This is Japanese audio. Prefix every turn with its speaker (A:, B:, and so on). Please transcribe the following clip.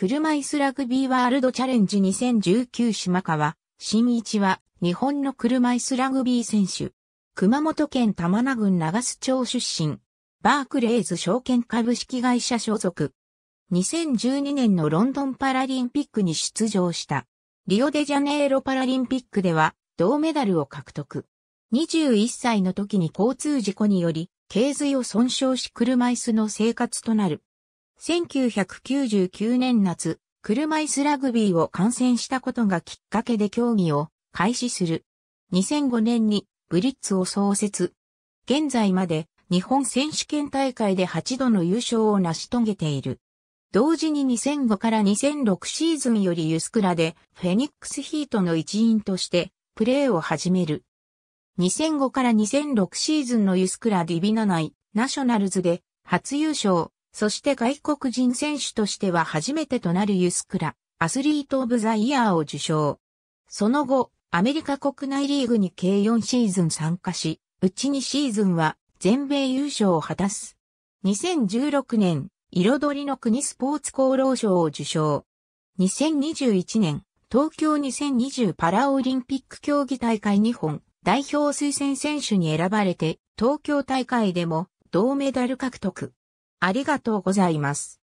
A: 車椅子ラグビーワールドチャレンジ2019島川、新一は、日本の車椅子ラグビー選手。熊本県玉名郡長洲町出身。バークレーズ証券株式会社所属。2012年のロンドンパラリンピックに出場した。リオデジャネイロパラリンピックでは、銅メダルを獲得。21歳の時に交通事故により、頸髄を損傷し車椅子の生活となる。1999年夏、車椅子ラグビーを観戦したことがきっかけで競技を開始する。2005年にブリッツを創設。現在まで日本選手権大会で8度の優勝を成し遂げている。同時に2005から2006シーズンよりユスクラでフェニックスヒートの一員としてプレーを始める。2005から2006シーズンのユスクラディビナナイ、ナショナルズで初優勝、そして外国人選手としては初めてとなるユスクラ、アスリート・オブ・ザ・イヤーを受賞。その後、アメリカ国内リーグに計4シーズン参加し、うち2シーズンは全米優勝を果たす。2016年、彩りの国スポーツ功労賞を受賞。2021年、東京2020パラオリンピック競技大会日本代表推薦選手に選ばれて、東京大会でも銅メダル獲得。ありがとうございます。